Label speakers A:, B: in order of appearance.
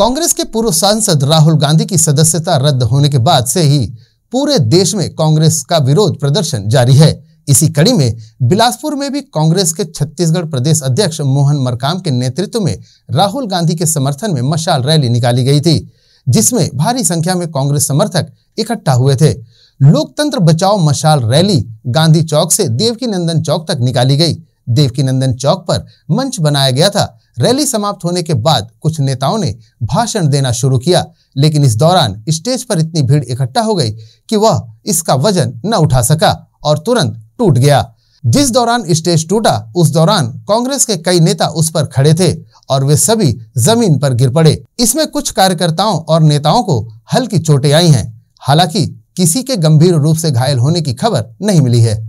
A: कांग्रेस के पूर्व सांसद राहुल गांधी की सदस्यता रद्द होने के बाद से ही पूरे देश में कांग्रेस का विरोध प्रदर्शन जारी है इसी कड़ी में बिलासपुर में भी कांग्रेस के छत्तीसगढ़ प्रदेश अध्यक्ष मोहन मरकाम के नेतृत्व में राहुल गांधी के समर्थन में मशाल रैली निकाली गई थी जिसमें भारी संख्या में कांग्रेस समर्थक इकट्ठा हुए थे लोकतंत्र बचाओ मशाल रैली गांधी चौक से देवकी नंदन चौक तक निकाली गई देवकी नंदन चौक पर मंच बनाया गया था रैली समाप्त होने के बाद कुछ नेताओं ने भाषण देना शुरू किया लेकिन इस दौरान स्टेज पर इतनी भीड़ इकट्ठा हो गई कि वह इसका वजन न उठा सका और तुरंत टूट गया जिस दौरान स्टेज टूटा उस दौरान कांग्रेस के कई नेता उस पर खड़े थे और वे सभी जमीन पर गिर पड़े इसमें कुछ कार्यकर्ताओं और नेताओं को हल्की चोटें आई हैं हालांकि किसी के गंभीर रूप से घायल होने की खबर नहीं मिली है